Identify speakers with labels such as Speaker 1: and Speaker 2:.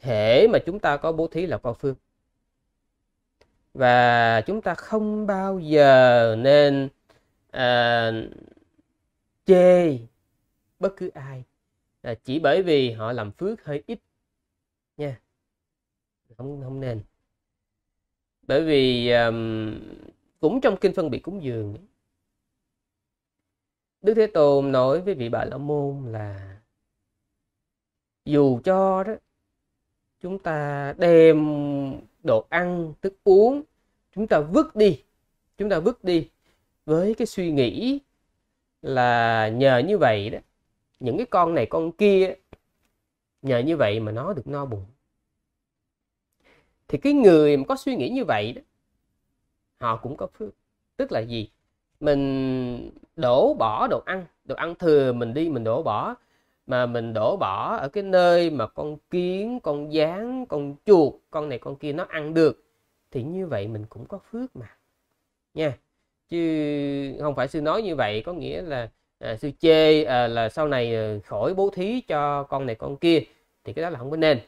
Speaker 1: hễ mà chúng ta có bố thí là con phương và chúng ta không bao giờ nên à, chê bất cứ ai à, chỉ bởi vì họ làm phước hơi ít nha không không nên
Speaker 2: bởi vì um,
Speaker 1: cũng trong kinh phân biệt cúng dường đức thế tôn nói với vị bà la môn là dù cho đó chúng ta đem đồ ăn thức uống chúng ta vứt đi chúng ta vứt đi với cái suy nghĩ là nhờ như vậy đó những cái con này con kia nhờ như vậy mà nó được no bụng thì cái người mà có suy nghĩ như vậy đó họ cũng có phước tức là gì mình đổ bỏ đồ ăn đồ ăn thừa mình đi mình đổ bỏ mà mình đổ bỏ ở cái nơi mà con kiến con gián con chuột con này con kia nó ăn được thì như vậy mình cũng có phước mà nha chứ không phải sư nói như vậy có nghĩa
Speaker 2: là à, sư chê à, là sau này à, khỏi bố thí cho con này con kia thì cái đó là không có nên